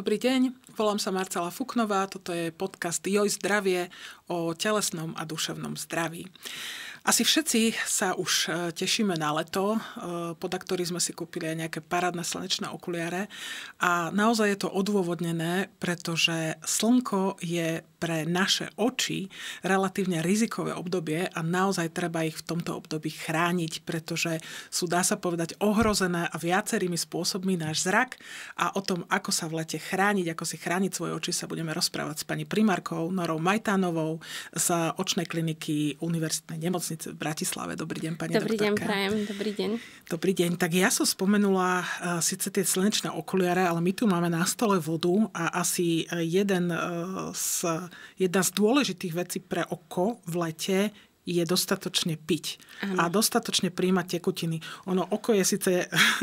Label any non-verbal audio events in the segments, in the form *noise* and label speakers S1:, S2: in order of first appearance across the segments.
S1: Dobrý deň, volám sa Marcela Fuknová, toto je podcast Joj zdravie o telesnom a duševnom zdraví. Asi všetci sa už e, tešíme na leto, e, poda ktorý sme si kúpili aj nejaké parádne slnečné okuliare a naozaj je to odôvodnené, pretože slnko je pre naše oči relatívne rizikové obdobie a naozaj treba ich v tomto období chrániť, pretože sú, dá sa povedať, ohrozené a viacerými spôsobmi náš zrak a o tom, ako sa v lete chrániť, ako si chrániť svoje oči, sa budeme rozprávať s pani primárkou Norou Majtánovou z očnej kliniky Univerzitnej nemocnice v Bratislave. Dobrý deň, pani Dobrý doktorka. deň,
S2: prajem. Dobrý deň.
S1: Dobrý deň. Tak ja som spomenula uh, síce tie slnečné okuliare, ale my tu máme na stole vodu a asi jeden uh, z jedna z dôležitých vecí pre oko v lete je dostatočne piť Aha. a dostatočne príjmať tekutiny. Ono oko je síce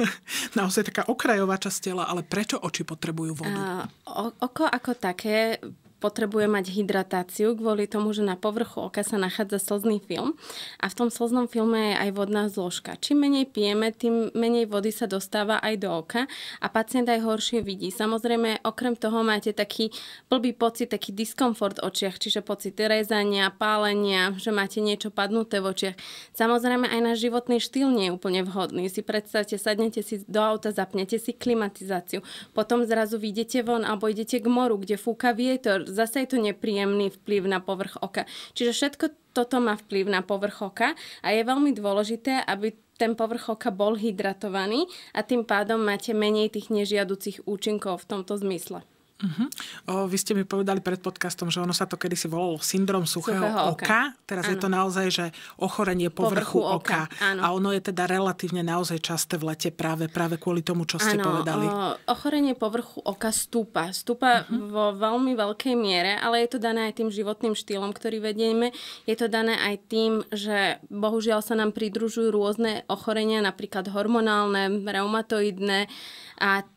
S1: *laughs* naozaj taká okrajová časť tela, ale prečo oči potrebujú vodu?
S2: A, o, oko ako také potrebuje mať hydratáciu kvôli tomu, že na povrchu oka sa nachádza slzný film a v tom slznom filme je aj vodná zložka. Čím menej pijeme, tým menej vody sa dostáva aj do oka a pacient aj horšie vidí. Samozrejme, okrem toho máte taký blbý pocit, taký diskomfort v očiach, čiže pocit rezania, pálenia, že máte niečo padnuté v očiach. Samozrejme, aj náš životný štýl nie je úplne vhodný. Si predstavte, sadnete si do auta, zapnete si klimatizáciu, potom zrazu vidíte von alebo idete k moru, kde fúka vietor, zase je to nepríjemný vplyv na povrch oka. Čiže všetko toto má vplyv na povrch oka a je veľmi dôležité, aby ten povrch oka bol hydratovaný a tým pádom máte menej tých nežiaducich účinkov v tomto zmysle. Uh-huh.
S1: O, vy ste mi povedali pred podcastom, že ono sa to kedysi volalo syndrom suchého, suchého oka. oka. Teraz ano. je to naozaj, že ochorenie povrchu, povrchu oka. oka. A ono je teda relatívne naozaj časté v lete práve, práve kvôli tomu, čo ste ano, povedali. O,
S2: ochorenie povrchu oka stúpa. Stúpa uh-huh. vo veľmi veľkej miere, ale je to dané aj tým životným štýlom, ktorý vedieme. Je to dané aj tým, že bohužiaľ sa nám pridružujú rôzne ochorenia, napríklad hormonálne, reumatoidné a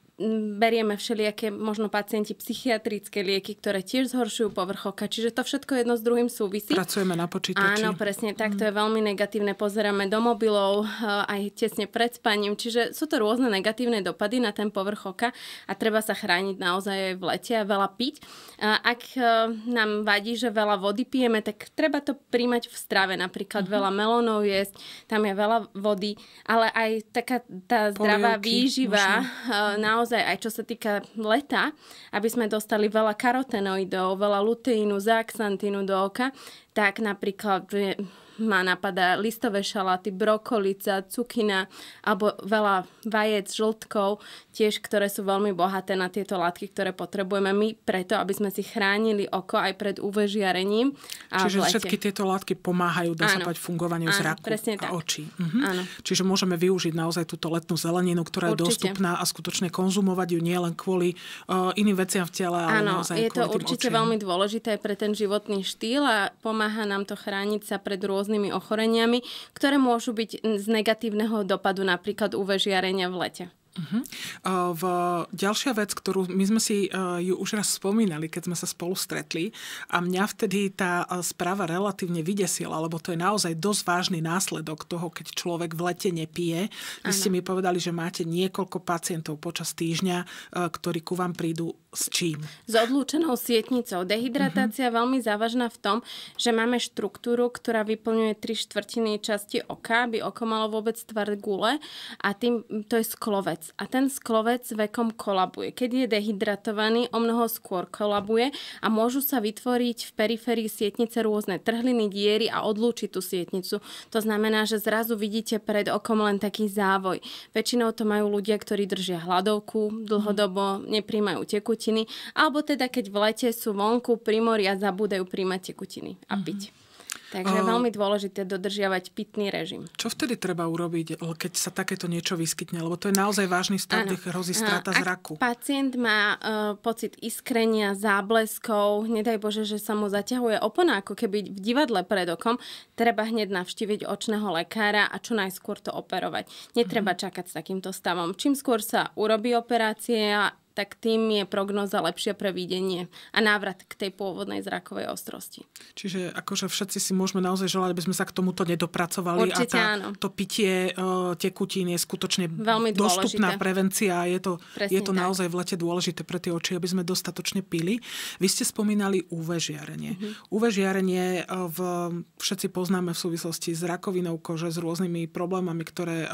S2: berieme všelijaké možno pacienti psychiatrické lieky, ktoré tiež zhoršujú povrchoka, čiže to všetko jedno s druhým súvisí. Pracujeme na počítači. Áno, presne tak, to je mhm. veľmi negatívne. Pozeráme do mobilov e, aj tesne pred spaním, čiže sú to rôzne negatívne dopady na ten povrchoka a treba sa chrániť naozaj v lete a veľa piť. E, ak e, nám vadí, že veľa vody pijeme, tak treba to príjmať v strave, napríklad uh-huh. veľa melónov jesť, tam je veľa vody, ale aj taká tá zdravá výživa možno. naozaj naozaj aj čo sa týka leta, aby sme dostali veľa karotenoidov, veľa luteínu, zeaxantínu do oka, tak napríklad ma napadá listové šaláty, brokolica, cukina alebo veľa vajec, žltkov, tiež ktoré sú veľmi bohaté na tieto látky, ktoré potrebujeme my preto, aby sme si chránili oko aj pred UV žiarením. A Čiže všetky
S1: tieto látky pomáhajú, dá sa fungovaniu áno, zraku presne a tak. očí. Mhm. Áno. Čiže môžeme využiť naozaj túto letnú zeleninu, ktorá určite. je dostupná a skutočne konzumovať ju nielen kvôli uh, iným veciam v tele, ale áno, naozaj je to určite očiam. veľmi
S2: dôležité pre ten životný štýl a pomáha nám to chrániť sa pred rôznymi rôznymi ochoreniami, ktoré môžu byť mm, z negatívneho dopadu napríklad UV žiarenia v lete. Uh-huh.
S1: V, ďalšia vec, ktorú my sme si uh, ju už raz spomínali, keď sme sa spolu stretli a mňa vtedy tá e, správa relatívne vydesila, lebo to je naozaj dosť vážny následok toho, keď človek v lete nepije. Vy ano. ste mi povedali, že máte niekoľko pacientov počas týždňa, uh, ktorí ku vám prídu s čím?
S2: S odlúčenou sietnicou. Dehydratácia uh-huh. je veľmi závažná v tom, že máme štruktúru, ktorá vyplňuje tri štvrtiny časti oka, aby oko malo vôbec tvar gule a tým, to je sklovec. A ten sklovec vekom kolabuje. Keď je dehydratovaný, o mnoho skôr kolabuje a môžu sa vytvoriť v periférii sietnice rôzne trhliny, diery a odlúčiť tú sietnicu. To znamená, že zrazu vidíte pred okom len taký závoj. Väčšinou to majú ľudia, ktorí držia hladovku dlhodobo, nepríjmajú tekutiny tekutiny, alebo teda keď v lete sú vonku pri mori a zabúdajú príjmať tekutiny a Mm-hmm. Takže je veľmi dôležité dodržiavať pitný režim.
S1: Čo vtedy treba urobiť, keď sa takéto niečo vyskytne? Lebo to je naozaj vážny stav, kde hrozí strata zraku.
S2: pacient má uh, pocit iskrenia, zábleskov, nedaj Bože, že sa mu zaťahuje opona, ako keby v divadle pred okom, treba hneď navštíviť očného lekára a čo najskôr to operovať. Netreba mm. čakať s takýmto stavom. Čím skôr sa urobí operácia, tak tým je prognoza lepšia pre videnie a návrat k tej pôvodnej zrakovej ostrosti.
S1: Čiže akože všetci si môžeme naozaj želať, aby sme sa k tomuto nedopracovali Určite a tá, áno. to pitie uh, tekutín je skutočne Veľmi dostupná prevencia a je to, je to naozaj v lete dôležité pre tie oči, aby sme dostatočne pili. Vy ste spomínali UV žiarenie. Mm-hmm. UV žiarenie e, v, všetci poznáme v súvislosti s rakovinou kože, s rôznymi problémami, ktoré, e,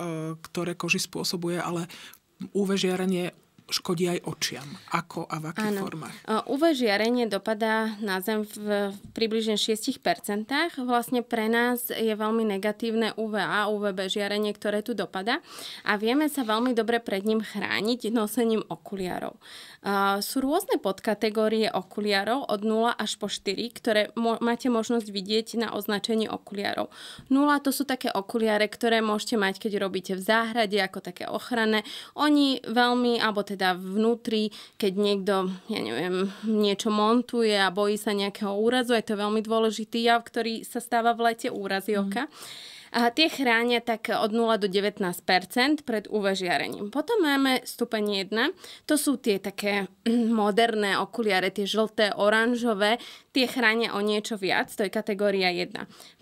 S1: ktoré koži spôsobuje, ale UV žiarenie škodí aj očiam. Ako a v akých Áno. formách?
S2: UV žiarenie dopadá na Zem v približne 6%. Vlastne pre nás je veľmi negatívne UVA, UVB žiarenie, ktoré tu dopadá. A vieme sa veľmi dobre pred ním chrániť nosením okuliarov. Sú rôzne podkategórie okuliarov od 0 až po 4, ktoré máte možnosť vidieť na označení okuliarov. 0 to sú také okuliare, ktoré môžete mať, keď robíte v záhrade, ako také ochranné. Oni veľmi, alebo teda teda vnútri, keď niekto, ja neviem, niečo montuje a bojí sa nejakého úrazu, je to veľmi dôležitý jav, ktorý sa stáva v lete úrazy mm. oka. A tie chránia tak od 0 do 19 pred uvažiarením. Potom máme stupeň 1, to sú tie také *clears throat* moderné okuliare, tie žlté, oranžové, tie chránia o niečo viac, to je kategória 1.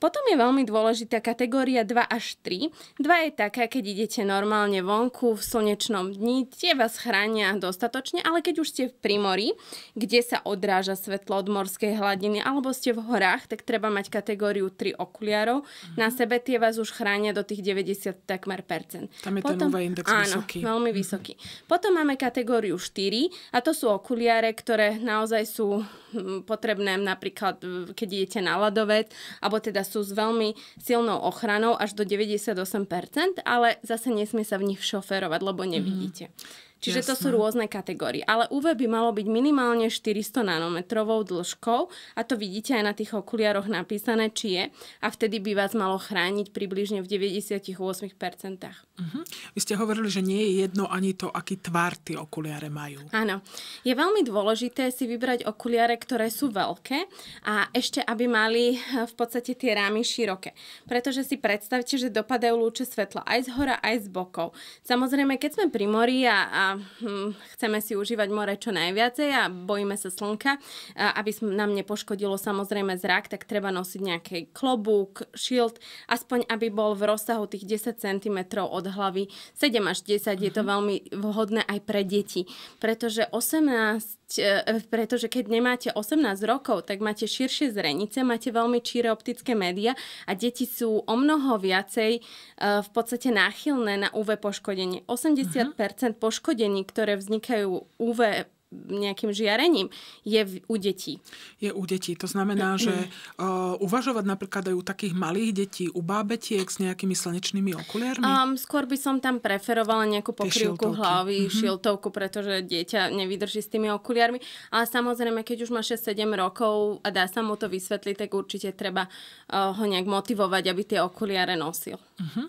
S2: Potom je veľmi dôležitá kategória 2 až 3. 2 je taká, keď idete normálne vonku v slnečnom dni, tie vás chránia dostatočne, ale keď už ste v primori, kde sa odráža svetlo od morskej hladiny, alebo ste v horách, tak treba mať kategóriu 3 okuliarov. Uh-huh. Na sebe tie vás už chránia do tých 90 takmer percent. Tam je Potom, ten UV index áno, vysoký. veľmi mhm. vysoký. Uh-huh. Potom máme kategóriu 4 a to sú okuliare, ktoré naozaj sú hm, potrebné napríklad, e, keď idete na ľadovec, alebo teda sú s veľmi silnou ochranou až do 98%, ale zase nesmie sa v nich šoferovať, lebo mhm. nevidíte. Mm. Čiže Jasne. to sú rôzne kategórie. Ale UV by malo byť minimálne 400 nanometrovou dĺžkou a to vidíte aj na tých okuliaroch napísané, či je. A vtedy by vás malo chrániť približne v 98%. Uh-huh.
S1: Mhm. Vy ste hovorili, že nie je jedno ani to, aký tvár tie okuliare majú.
S2: Áno. Je veľmi dôležité si vybrať okuliare, ktoré sú veľké a ešte, aby mali eh, v podstate tie rámy široké. Pretože si predstavte, že dopadajú lúče svetla aj z hora, aj z bokov. Samozrejme, keď sme pri mori a, a hm, chceme si užívať more čo najviacej a bojíme sa slnka, a aby nám nepoškodilo samozrejme zrak, tak treba nosiť nejaký klobúk, šield, aspoň aby bol v rozsahu tých 10 cm od hlavy. 7 až 10 uh-huh. je to mhm. veľmi vhodné aj pre deti, pretože 18 E, pretože keď nemáte 18 rokov, tak máte širšie zrenice, máte veľmi číre optické média a deti sú o mnoho viacej e, v podstate náchylné na UV poškodenie. 80% mhm. poškodení, ktoré vznikajú UV nejakým žiarením, je u detí. Je u detí.
S1: To znamená, že uh, uvažovať napríklad aj u takých malých detí, u bábetiek s nejakými slnečnými okuliármi. Um,
S2: skôr by som tam preferovala nejakú pokrývku hlavy, mm-hmm. šiltovku, pretože dieťa nevydrží s tými okuliármi. Ale samozrejme, keď už má 6-7 rokov a dá sa mu to vysvetliť, tak určite treba uh, ho nejak motivovať, aby tie okuliare nosil. Uh-huh.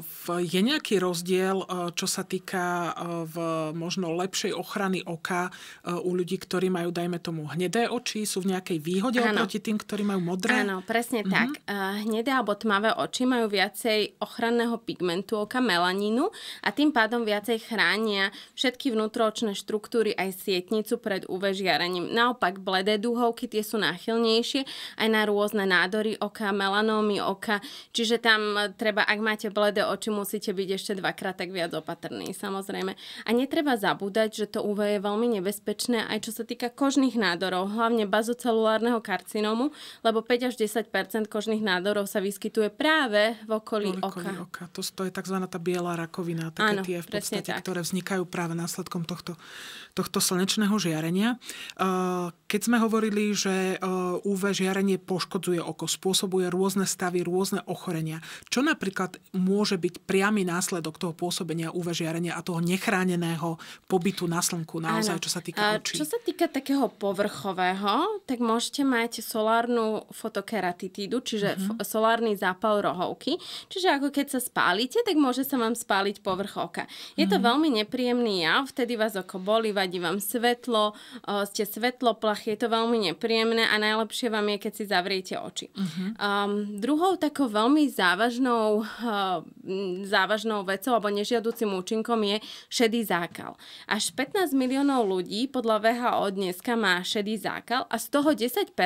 S1: Uh, je nejaký rozdiel, čo sa týka v možno lepšej ochrany oka vysoká e, u ľudí, ktorí majú, dajme tomu, hnedé oči, sú v nejakej výhode ano. oproti tým, ktorí majú modré? Áno, presne mhm. tak.
S2: E, hnedé alebo tmavé oči majú viacej ochranného pigmentu oka, melanínu a tým pádom viacej chránia všetky vnútroočné štruktúry aj sietnicu pred UV žiarením. Naopak bledé duhovky tie sú náchylnejšie aj na rôzne nádory oka, melanómy oka, čiže tam e, treba, ak máte bledé oči, musíte byť ešte dvakrát tak viac opatrní, samozrejme. A netreba zabúdať, že to UV je veľmi veľmi nebezpečné aj čo sa týka kožných nádorov, hlavne bazocelulárneho karcinómu, lebo 5 až 10 kožných nádorov sa vyskytuje práve v okolí, v okolí oka.
S1: oka. To, to je tzv. tá biela rakovina, také Áno, tie v podstate, ktoré vznikajú práve následkom tohto, tohto slnečného žiarenia. Keď sme hovorili, že UV žiarenie poškodzuje oko, spôsobuje rôzne stavy, rôzne ochorenia, čo napríklad môže byť priamy následok toho pôsobenia UV žiarenia a toho nechráneného pobytu na slnku naozaj, Áno. čo sa týka očí?
S2: Čo sa týka takého povrchového, tak môžete mať solárnu fotokeratitídu, čiže uh-huh. solárny zápal rohovky. Čiže ako keď sa spálite, tak môže sa vám spáliť povrch oka. Je uh-huh. to mhm. veľmi nepríjemný jav, vtedy vás oko bolí, vadí vám svetlo, uh, ste svetloplach, je to veľmi nepríjemné a najlepšie vám je, keď si zavriete oči. Uh-huh. Um, druhou takou veľmi závažnou, uh, závažnou vecou alebo nežiaducím účinkom je šedý zákal. Až 15 miliónov ľudí podľa VHO dneska má šedý zákal a z toho 10%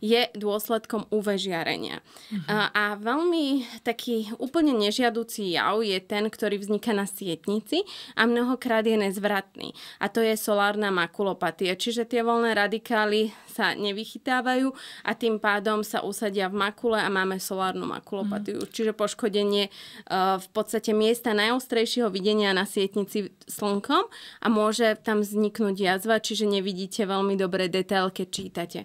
S2: je dôsledkom UV žiarenia. Uh-huh. Mhm. Uh, a veľmi taký úplne nežiaducí jav je ten, ktorý vzniká na sietnici a mnohokrát je nezvratný. A a to je solárna makulopatia. Čiže tie voľné radikály sa nevychytávajú a tým pádom sa usadia v makule a máme solárnu makulopatiu. Mm. Čiže poškodenie uh, v podstate miesta najostrejšieho videnia na sietnici slnkom a môže tam vzniknúť jazva, čiže nevidíte veľmi dobré detail, keď čítate.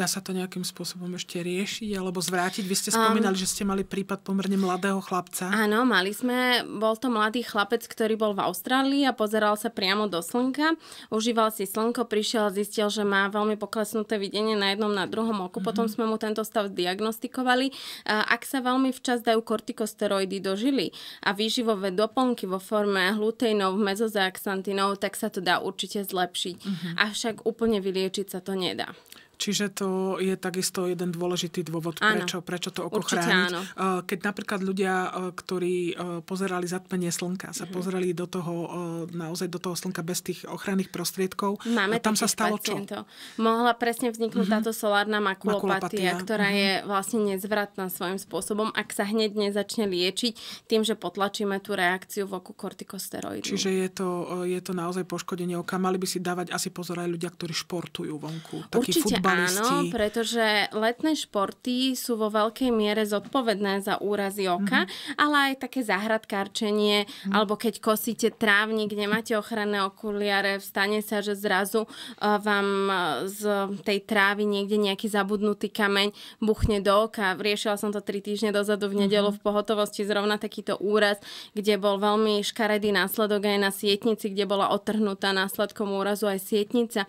S1: Dá sa to nejakým spôsobom ešte riešiť alebo zvrátiť? Vy ste spomínali, um, že ste mali prípad pomerne mladého
S2: chlapca. Áno, mali sme. Bol to mladý chlapec, ktorý bol v Austrálii a pozeral sa priamo do slnka. Užíval si slnko, prišiel a zistil, že má veľmi poklesnuté videnie na jednom, na druhom oku. Uh-huh. Potom sme mu tento stav diagnostikovali. Ak sa veľmi včas dajú kortikosteroidy do žily a výživové doplnky vo forme gluteinov, mezozeaxantinov, tak sa to dá určite zlepšiť. Uh-huh. Avšak úplne vyliečiť sa to nedá.
S1: Čiže to je takisto jeden dôležitý dôvod, prečo, prečo to oko chrániť. Eh, keď napríklad ľudia, eh, ktorí eh, pozerali zatmenie slnka, sa mm-hmm. pozreli do toho, naozaj do toho slnka bez tých ochranných prostriedkov, Máme tam sa stalo pacientov.
S2: čo? Mohla presne vzniknúť mm-hmm. táto solárna makulopatia, makulopatia. ktorá mm-hmm. je vlastne nezvratná svojím spôsobom, ak sa hneď nezačne liečiť tým, že potlačíme tú reakciu v oku kortikosteroidu. Čiže
S1: je to, je to naozaj poškodenie oka. Mali by si dávať asi pozor aj ľudia, ktorí športujú vonku. Taký Určite futbalisti. Áno,
S2: pretože letné športy sú vo veľkej miere zodpovedné za úrazy oka, mm-hmm. ale aj také zahradkárčenie, mm-hmm. alebo keď kosíte trávnik, nemáte ochranné okuliare, stane sa, že zrazu e, vám e, z tej trávy niekde nejaký zabudnutý kameň buchne do oka. Riešila som to tri týždne dozadu v nedelu mm-hmm. v pohotovosti zrovna takýto úraz, kde bol veľmi škaredý následok aj na sietnici, kde bola otrhnutá následkom úrazu aj sietnica. E,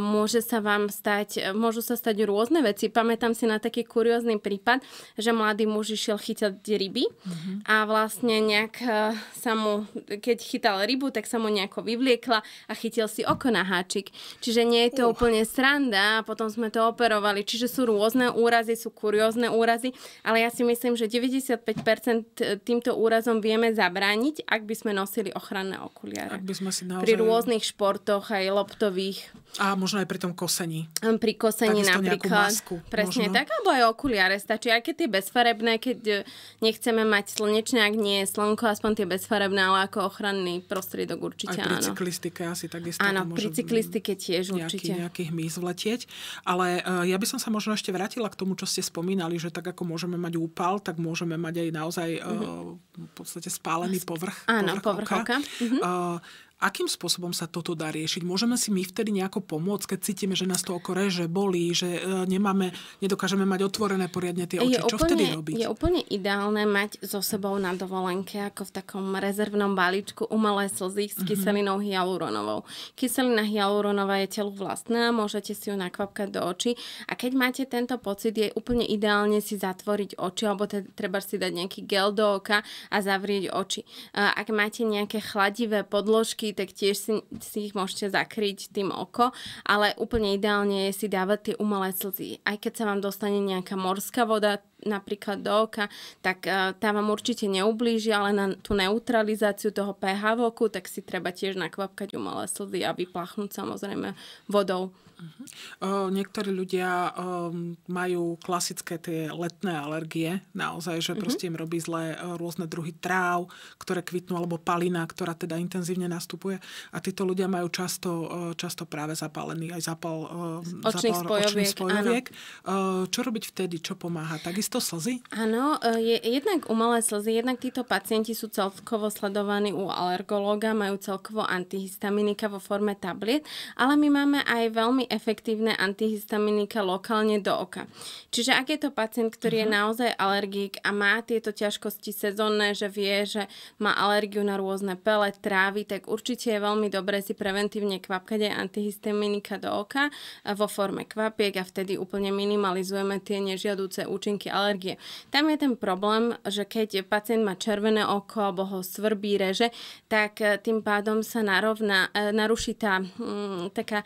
S2: môže sa vám stať môžu sa stať rôzne veci. Pamätám si na taký kuriózny prípad, že mladý muž išiel chytať ryby mm-hmm. a vlastne nejak e, sa mu, keď chytal rybu, tak sa mu nejako vyvliekla a chytil si oko na háčik. Čiže nie je to uh. úplne sranda a potom sme to operovali. Čiže sú rôzne úrazy, sú kuriózne úrazy, ale ja si myslím, že 95% e, týmto úrazom vieme zabrániť, ak by sme nosili ochranné okuliare. Ak
S1: by sme si naozaj... Pri rôznych
S2: športoch aj loptových.
S1: A možno aj pri tom kosení.
S2: Pri pri kosení tak napríklad. Masku, Presne možno. tak, alebo aj okuliare stačí, aj keď tie bezfarebné, keď e, nechceme mať slnečné, ak nie je slnko, aspoň tie bezfarebné, ale ako ochranný prostriedok určite aj pri áno.
S1: cyklistike asi takisto. Áno, môže pri cyklistike
S2: tiež nejaký, určite. Nejaký
S1: hmyz vletieť. Ale uh, ja by som sa možno ešte vrátila k tomu, čo ste spomínali, že tak ako môžeme mať úpal, tak môžeme mať aj naozaj uh, v podstate spálený povrch. Áno, povrch, povrch oka. oka. Mhm. Uh-huh. Uh, Akým spôsobom sa toto dá riešiť? Môžeme si my vtedy nejako pomôcť, keď cítime, že nás to oko že bolí, že e, nemáme, nedokážeme mať otvorené poriadne tie oči? Je Čo úplne, vtedy robiť?
S2: Je úplne ideálne mať so sebou na dovolenke ako v takom rezervnom balíčku umelé slzy s mhm. kyselinou mm-hmm. hyaluronovou. Kyselina hyaluronová je telu vlastná, môžete si ju nakvapkať do očí a keď máte tento pocit, je úplne ideálne si zatvoriť oči alebo te, treba si dať nejaký gel do oka a zavrieť oči. Ak máte nejaké chladivé podložky, tak tiež si, si ich môžete zakryť tým oko, ale úplne ideálne je si dávať tie umelé slzy. Aj keď sa vám dostane nejaká morská voda, napríklad do oka, tak e, tá vám určite neublíži, ale na tú neutralizáciu toho pH voku, tak si treba tiež nakvapkať umelé slzy a vyplachnúť samozrejme vodou. Uh-huh. Niektorí ľudia
S1: o, majú klasické tie letné alergie, naozaj, že uh-huh. proste im robí zle rôzne druhy tráv, ktoré kvitnú, alebo palina, ktorá teda intenzívne nastupuje. A títo ľudia majú často, často práve zapálený aj zapal, um, očných, zapal spojoviek, Očný spojoviek. O, Čo robiť vtedy? Čo pomáha? Takisto slzy?
S2: Áno, je, jednak umelé slzy, jednak títo pacienti sú celkovo sledovaní u alergológa, majú celkovo antihistaminika vo forme tablet, ale my máme aj veľmi efektívne antihistaminika lokálne do oka. Čiže ak je to pacient, ktorý uh-huh. je mhm. naozaj alergík a má tieto ťažkosti sezónne, že vie, že má alergiu na rôzne pele, trávy, tak určite je veľmi dobré si preventívne kvapkať aj antihistaminika do oka vo forme kvapiek a vtedy úplne minimalizujeme tie nežiadúce účinky alergie. Tam je ten problém, že keď pacient má červené oko alebo ho svrbí, reže, tak eh, tým pádom sa narovná, eh, naruší tá, mm, taká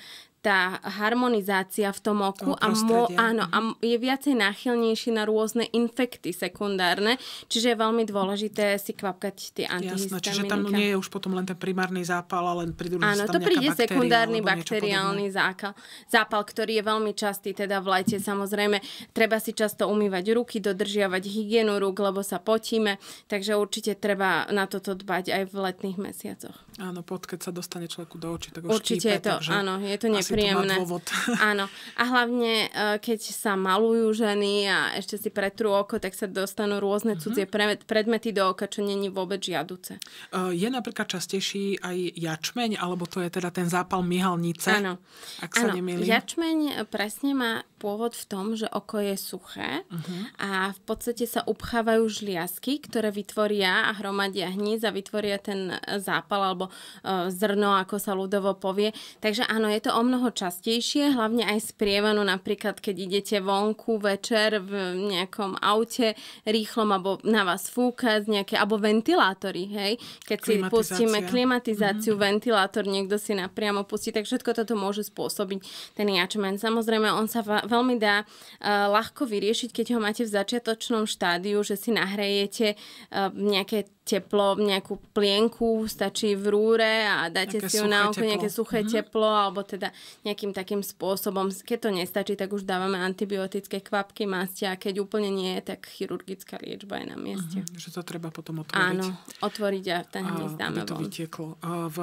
S2: tá harmonizácia v tom oku a, mo, áno, a je viacej náchylnejší na rôzne infekty sekundárne, čiže je veľmi dôležité si kvapkať tie antihistaminika. Jasné, čiže tam
S1: nie je už potom len ten primárny zápal, ale len tam Áno, to príde sekundárny bakteriálny
S2: zákal, zápal, ktorý je veľmi častý, teda v lete samozrejme. Treba si často umývať ruky, dodržiavať hygienu rúk, lebo sa potíme, takže určite treba na toto dbať aj v letných mesiacoch.
S1: Áno, pod keď sa dostane človeku do očí, tak ho Určite štípe, je to, áno, je to nepríjemné. To
S2: *laughs* áno. A hlavne, eh, keď sa malujú ženy a ešte si pretrú oko, tak sa dostanú rôzne mhm. cudzie mm-hmm. predmety do oka, čo není vôbec žiaduce.
S1: Eh, je napríklad častejší aj jačmeň, alebo to je teda ten zápal myhalnice? Áno. Ak sa áno. nemýlim.
S2: Jačmeň presne má pôvod v tom, že oko je suché uh-huh. a v podstate sa upchávajú žliasky, ktoré vytvoria a hromadia hníz a vytvoria ten eh, zápal alebo uh, zrno, ako sa ľudovo povie. Takže áno, je to o mnoho častejšie, hlavne aj z prievanu, napríklad keď idete vonku večer v nejakom aute rýchlom, alebo na vás fúka z nejaké, alebo ventilátory, hej, keď si pustíme klimatizáciu, mm-hmm. ventilátor, niekto si napriamo pustí, tak všetko toto môže spôsobiť ten jačmen. Samozrejme, on sa veľmi dá uh, ľahko vyriešiť, keď ho máte v začiatočnom štádiu, že si nahrejete uh, eh, nejaké teplo, nejakú plienku, stačí v rúre a dáte Také si ju na oko nejaké suché mm-hmm. teplo alebo teda nejakým takým spôsobom. Keď to nestačí, tak už dávame antibiotické kvapky, mastia a keď úplne nie, tak chirurgická liečba je na mieste. Mm-hmm. Že
S1: to treba potom otvoriť. Áno,
S2: otvoriť a ten hneď dáme to von.
S1: vytieklo. A v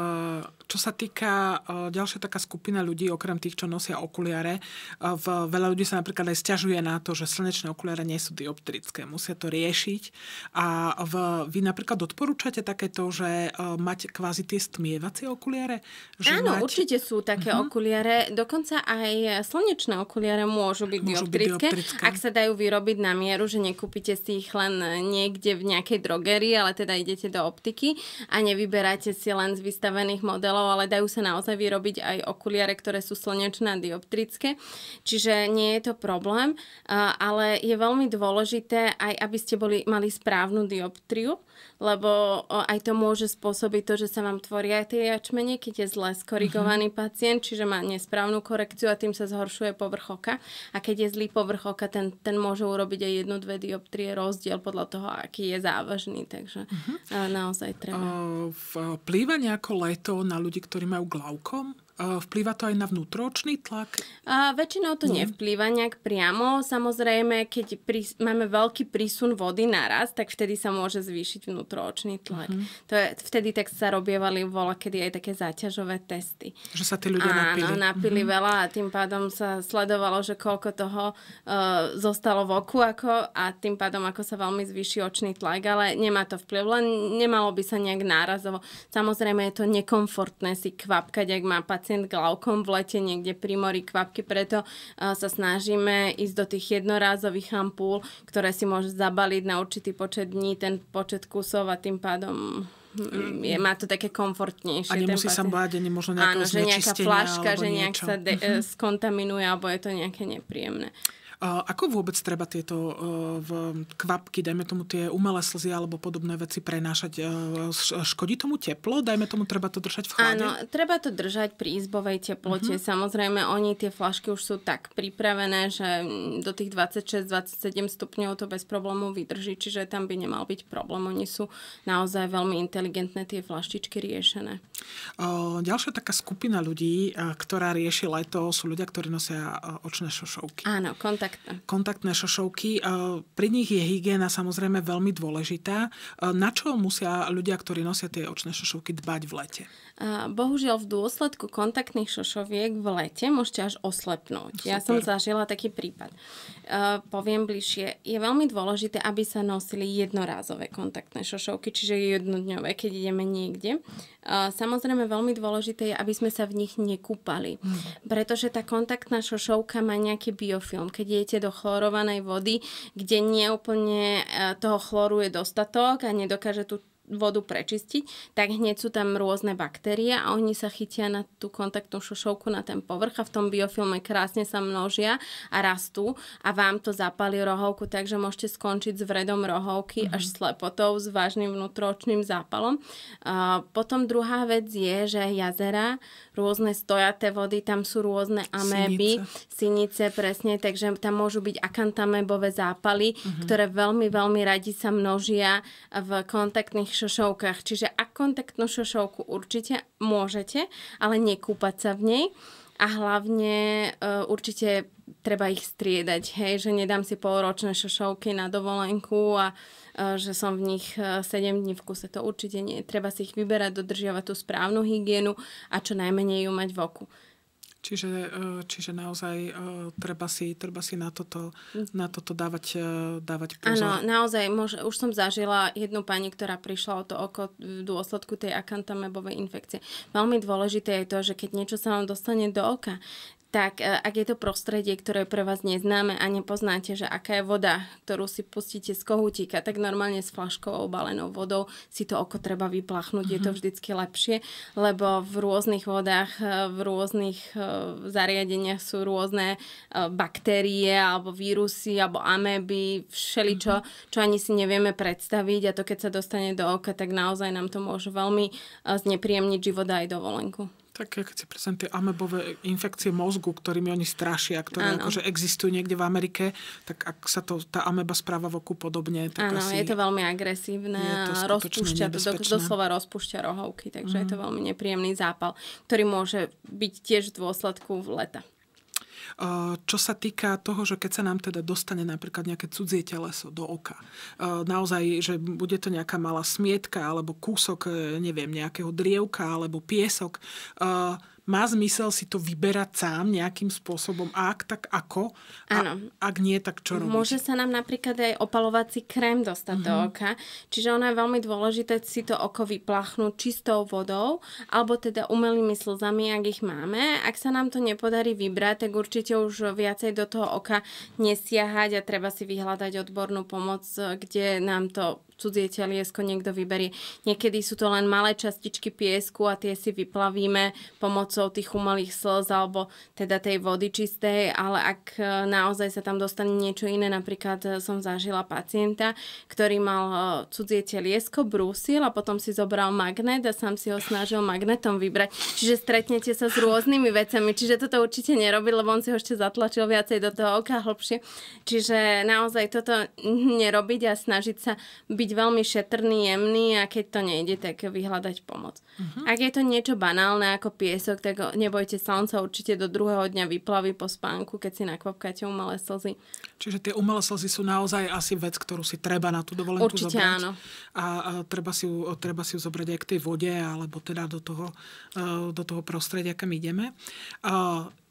S1: čo sa týka e, ďalšia taká skupina ľudí, okrem tých, čo nosia okuliare, e, v, veľa ľudí sa napríklad aj stiažuje na to, že slnečné okuliare nie sú dioptrické, musia to riešiť. A v, vy napríklad odporúčate takéto, že e, mať kvázi tie stmievacie okuliare?
S2: Že Áno, mať... určite sú také uh-huh. okuliare, dokonca aj slnečné okuliare môžu byť, môžu dioptrické, byť dioptrické, ak sa dajú vyrobiť na mieru, že nekúpite si ich len niekde v nejakej drogerii, ale teda idete do optiky a nevyberáte si len z vystavených modelov modelov, ale dajú sa naozaj vyrobiť aj okuliare, ktoré sú slnečné a dioptrické. Čiže nie je to problém, ale je veľmi dôležité aj, aby ste boli, mali správnu dioptriu, lebo aj to môže spôsobiť to, že sa vám tvoria tie jačmene, keď je zle skorigovaný uh-huh. pacient, čiže má nesprávnu korekciu a tým sa zhoršuje povrch oka. A keď je zlý povrch oka, ten, ten môže urobiť aj jednu, dve dioptrie rozdiel podľa toho, aký je závažný. Takže uh-huh. naozaj treba.
S1: Uh, vplýva nejako leto na ľudí, ktorí majú glaukom Vplýva to aj na vnútročný tlak?
S2: A väčšinou to no. nevplýva nejak priamo. Samozrejme, keď prí, máme veľký prísun vody naraz, tak vtedy sa môže zvýšiť vnútročný tlak. Uh-huh. To je, vtedy tak sa robievali vola, kedy aj také záťažové testy.
S1: Že sa tí ľudia Áno, napili. Áno, mhm. napili
S2: uh-huh. veľa a tým pádom sa sledovalo, že koľko toho uh, zostalo v oku ako, a tým pádom ako sa veľmi zvýši očný tlak, ale nemá to vplyv, len nemalo by sa nejak nárazovo. Samozrejme je to nekomfortné si kvapkať, ak má pacient pacient vlastne glaukom v lete niekde pri mori kvapky, preto eh, sa snažíme ísť do tých jednorázových ampúl, ktoré si môže zabaliť na určitý počet dní, ten počet kusov a tým pádom mm, je, má to také komfortnejšie. A nemusí sa
S1: báť ani možno Áno, že nejaká flaška, že nejak niečo. sa de- mhm. eh,
S2: skontaminuje, alebo je to nejaké nepríjemné.
S1: Ako vôbec treba tieto e, v kvapky, dajme tomu tie umelé slzy alebo podobné veci prenášať? E, škodí tomu teplo? Dajme tomu, treba to držať v chlade? Áno,
S2: treba to držať pri izbovej teplote. Uh-huh. Samozrejme, oni tie flašky už sú tak pripravené, že do tých 26-27 stupňov to bez problémov vydrží, čiže tam by nemal byť problém. Oni sú naozaj veľmi inteligentné tie flaštičky riešené.
S1: E, ďalšia taká skupina ľudí, ktorá rieši leto, sú ľudia, ktorí nosia očné šošovky.
S2: Áno, kontakt
S1: Kontaktné. Kontaktné šošovky. Pri nich je hygiena samozrejme veľmi dôležitá. Na čo musia ľudia, ktorí nosia tie očné šošovky, dbať v lete?
S2: Bohužiaľ v dôsledku kontaktných šošoviek v lete môžete až oslepnúť. Super. Ja som zažila taký prípad. Poviem bližšie. Je veľmi dôležité, aby sa nosili jednorázové kontaktné šošovky, čiže jednodňové, keď ideme niekde. Samozrejme veľmi dôležité je, aby sme sa v nich nekúpali, mhm. pretože tá kontaktná šošovka má nejaký biofilm. Keď dieťa do chlorovanej vody, kde neúplne e, toho chloru je dostatok a nedokáže tú vodu prečistiť, tak hneď sú tam rôzne baktérie a oni sa chytia na tú kontaktnú šošovku, na ten povrch a v tom biofilme krásne sa množia a rastú a vám to zapali rohovku, takže môžete skončiť s vredom rohovky mm-hmm. až slepotou s vážnym vnútročným zápalom. Uh, potom druhá vec je, že jazera, rôzne stojaté vody, tam sú rôzne améby, sinice, sinice presne, takže tam môžu byť akantamebové zápaly, mm-hmm. ktoré veľmi, veľmi radi sa množia v kontaktných tých šošovkách. Čiže kontaktnú šošovku určite môžete, ale nekúpať sa v nej. A hlavne e, určite treba ich striedať, hej, že nedám si polročné šošovky na dovolenku a e, že som v nich 7 e, dní v kuse. To určite nie. Treba si ich vyberať, dodržiavať tú správnu hygienu a
S1: čo najmenej ju mať v oku. Čiže, e, čiže naozaj e, treba si, treba si na, toto, hm. na toto dávať, e, dávať pozor. Áno,
S2: naozaj, môže, už som zažila jednu pani, ktorá prišla o to oko v dôsledku tej akantamebovej infekcie. Veľmi dôležité je to, že keď niečo sa vám dostane do oka, tak e, ak je to prostredie, ktoré pre vás neznáme a nepoznáte, že aká je voda, ktorú si pustíte z kohútika, tak normálne s flaškou obalenou vodou si to oko treba vyplachnúť. Uh-huh. Je to mhm. vždycky lepšie, lebo v rôznych vodách, e, v rôznych e, zariadeniach sú rôzne baktérie alebo vírusy alebo améby, všeličo, uh-huh. čo ani si nevieme predstaviť a to keď sa dostane do oka, tak naozaj nám to môže veľmi znepríjemniť život aj dovolenku.
S1: Tak keď si predstavím tie amebové infekcie mozgu, ktorými oni strašia, ktoré akože existujú niekde v Amerike, tak ak sa to, tá ameba správa v oku podobne, tak ano, asi... je to
S2: veľmi agresívne a rozpúšťa, do, doslova rozpúšťa rohovky, takže mm. je to mhm. veľmi nepríjemný zápal, ktorý môže byť tiež v dôsledku leta.
S1: Čo sa týka toho, že keď sa nám teda dostane napríklad nejaké cudzie teleso do oka, naozaj, že bude to nejaká malá smietka alebo kúsok, e, neviem, nejakého drievka alebo piesok, má zmysel si to vyberať sám nejakým spôsobom. A ak, tak ako? A ak nie, tak čo robiť? Môže
S2: sa nám napríklad aj opalovací krém dostať mm-hmm. do mhm. oka. Čiže ono je veľmi dôležité si to oko vyplachnúť čistou vodou alebo teda umelými slzami, ak ich máme. Ak sa nám to nepodarí vybrať, tak určite už viacej do toho oka nesiahať a treba si vyhľadať odbornú pomoc, kde nám to cudzie teliesko niekto vyberie. Niekedy sú to len malé častičky piesku a tie si vyplavíme pomoc pomocou tých umelých slz alebo teda tej vody čistej, ale ak e, naozaj sa tam dostane niečo iné, napríklad e, som zažila pacienta, ktorý mal e, cudzie teliesko, brúsil a potom si zobral magnet a sám si ho snažil magnetom vybrať. Čiže stretnete sa s rôznymi vecami, čiže toto určite nerobí, lebo on si ho ešte zatlačil viacej do toho oka hlbšie. Čiže naozaj toto nerobiť a snažiť sa byť veľmi šetrný, jemný a keď to nejde, tak vyhľadať pomoc. Uh-huh. Ak je to niečo banálne ako piesok, tak nebojte sa, on sa určite do druhého dňa vyplaví po spánku, keď si nakvapkáte umelé slzy.
S1: Čiže tie umelé slzy sú naozaj asi vec, ktorú si treba na tú dovolenku Určite zobrať. áno. A, a treba, si ju, treba si ju zobrať aj k tej vode, alebo teda do toho, eh, do toho prostredia, kam ideme.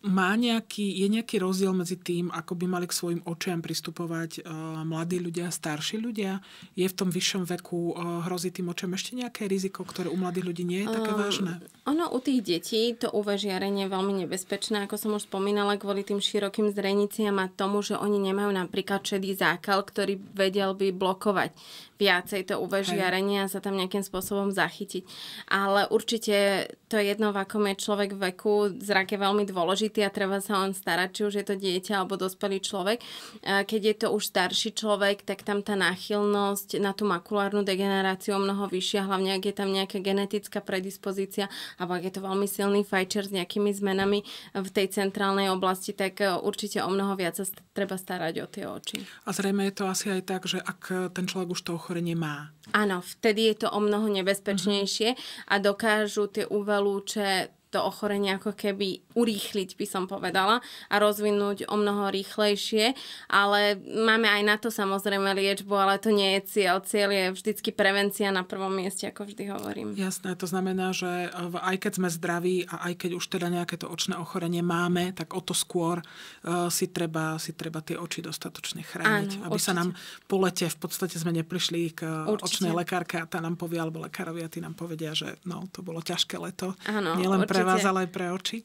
S1: má nejaký, je nejaký rozdiel medzi tým, ako by mali k svojim očiam pristupovať eh, mladí ľudia a starší ľudia? Je v tom vyššom veku, eh, hrozí tým očiam ešte nejaké riziko, ktoré u mladých ľudí nie je také um, vážne?
S2: Ono u tých detí to uvažiarenie je veľmi nebezpečné, ako som už spomínala, kvôli tým širokým zreniciam a tomu, že oni nemajú majú napríklad šedý zákal, ktorý vedel by blokovať viacej to UV žiarenie a sa tam nejakým spôsobom zachytiť. Ale určite to je jedno, v akom je človek veku, zrak je veľmi dôležitý a treba sa on starať, či už je to dieťa alebo dospelý človek. Keď je to už starší človek, tak tam tá náchylnosť na tú makulárnu degeneráciu o mnoho vyššia, hlavne ak je tam nejaká genetická predispozícia alebo ak je to veľmi silný fajčer s nejakými zmenami v tej centrálnej oblasti, tak e, určite o mnoho viac sa treba starať starať o tie oči.
S1: A zrejme je to asi aj tak, že ak ten človek už to ochorenie má.
S2: Áno, vtedy je to o mnoho nebezpečnejšie uh-huh. a dokážu tie UV lúče to ochorenie ako keby urýchliť, by som povedala, a rozvinúť o mnoho rýchlejšie, ale máme aj na to samozrejme liečbu, ale to nie je cieľ. Cieľ je vždycky prevencia na prvom mieste, ako vždy hovorím.
S1: Jasné, to znamená, že aj keď sme zdraví a aj keď už teda nejaké to očné ochorenie máme, tak o to skôr uh, si, treba, si treba tie oči dostatočne chrániť, Áno, aby určite. sa nám po lete v podstate sme neprišli k e, určite. očnej lekárke a tá nám povie, alebo lekárovi a tí nám povedia, že no, to bolo ťažké leto. Áno, Nielen pre pre vás, ale aj pre oči.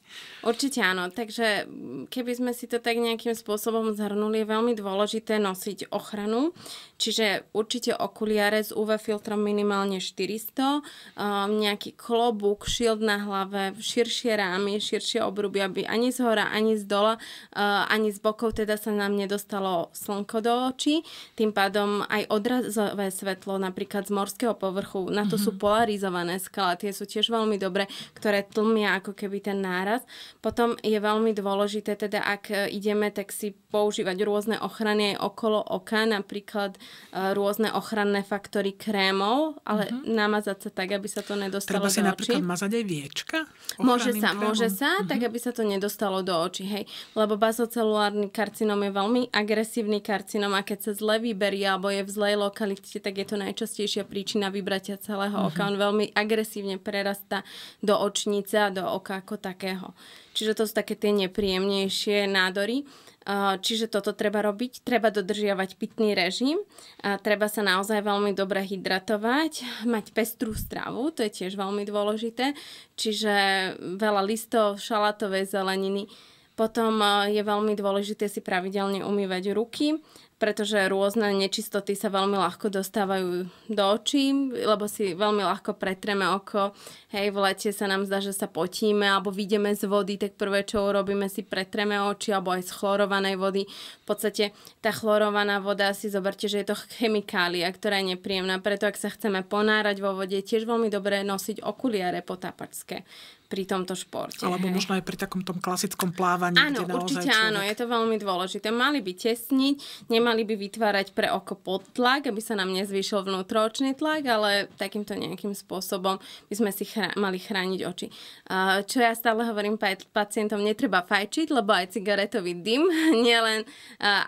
S2: Určite áno. Takže keby sme si to tak nejakým spôsobom zhrnuli, je veľmi dôležité nosiť ochranu. Čiže určite okuliare s UV filtrom minimálne 400, um, nejaký klobúk, šild na hlave, širšie rámy, širšie obruby, aby ani z hora, ani z dola, uh, ani z bokov teda sa nám nedostalo slnko do očí. Tým pádom aj odrazové svetlo napríklad z morského povrchu, na to mm-hmm. sú mhm. polarizované skala, tie sú tiež veľmi dobré, ktoré tlmia ako keby ten náraz. Potom je veľmi dôležité, teda ak e, ideme, tak si používať rôzne ochrany aj okolo oka, napríklad e, rôzne ochranné faktory krémov, ale mm-hmm. namazať sa tak, aby sa to nedostalo Treba do očí. Treba si napríklad mazať
S1: aj viečka?
S2: Môže sa, krémom? môže sa, mm-hmm. tak aby sa to nedostalo do očí, hej. Lebo bazocelulárny karcinom je veľmi agresívny karcinom a keď sa zle vyberie alebo je v zlej lokalite, tak je to najčastejšia príčina vybratia celého mm-hmm. oka. Mhm. On veľmi agresívne prerastá do očnice a do do oka ako takého. Čiže to sú také tie nepríjemnejšie nádory. Čiže toto treba robiť, treba dodržiavať pitný režim, treba sa naozaj veľmi dobre hydratovať, mať pestrú stravu, to je tiež veľmi dôležité, čiže veľa listov, šalatovej zeleniny, potom e, je veľmi dôležité si pravidelne umývať ruky, pretože rôzne nečistoty sa veľmi ľahko dostávajú do očí, lebo si veľmi ľahko pretreme oko. Hej, v lete sa nám zdá, že sa potíme alebo vidíme z vody, tak prvé, čo urobíme, si pretreme oči alebo aj z chlorovanej vody. V podstate tá chlorovaná voda, si zoberte, že je to chemikália, ktorá je nepríjemná, preto ak sa chceme ponárať vo vode, tiež veľmi dobré nosiť okuliare potápačské pri tomto športe. Alebo
S1: hej. možno aj pri takom tom klasickom plávaní. Áno, kde určite človek... áno, je
S2: to veľmi dôležité. Mali by tesniť, nemali by vytvárať pre oko podtlak, aby sa nám nezvyšil vnútroočný tlak, ale takýmto nejakým spôsobom by sme si chra- mali chrániť oči. čo ja stále hovorím pacientom, netreba fajčiť, lebo aj cigaretový dym *laughs* nielen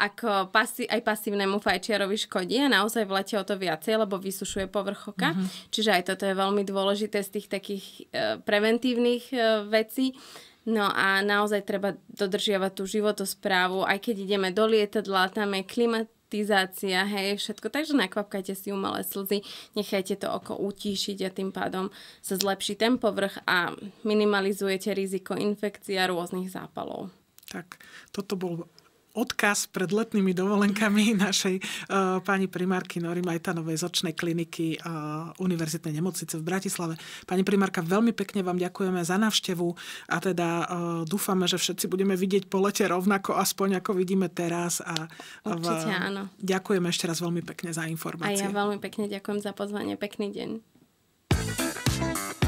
S2: ako pasi- aj pasívnemu fajčiarovi škodí a naozaj v lete o to viacej, lebo vysušuje povrchoka. Mm-hmm. Čiže aj toto je veľmi dôležité z tých takých e, preventívnych rôznych e, vecí. No a naozaj treba dodržiavať tú životosprávu, aj keď ideme do lietadla, tam je klimatizácia, hej, všetko. Takže nakvapkajte si umelé slzy, nechajte to oko utíšiť a tým pádom sa zlepší ten povrch a minimalizujete riziko infekcia a rôznych zápalov.
S1: Tak, toto bol odkaz pred letnými dovolenkami našej uh, pani primárky Nory Majtanovej z očnej kliniky uh, Univerzitnej nemocnice v Bratislave. Pani primárka, veľmi pekne vám ďakujeme za návštevu a teda uh, dúfame, že všetci budeme vidieť po lete rovnako, aspoň ako vidíme teraz. A Určite uh, áno. Ďakujeme ešte raz veľmi pekne za informácie. A ja
S2: veľmi pekne ďakujem za pozvanie. Pekný deň.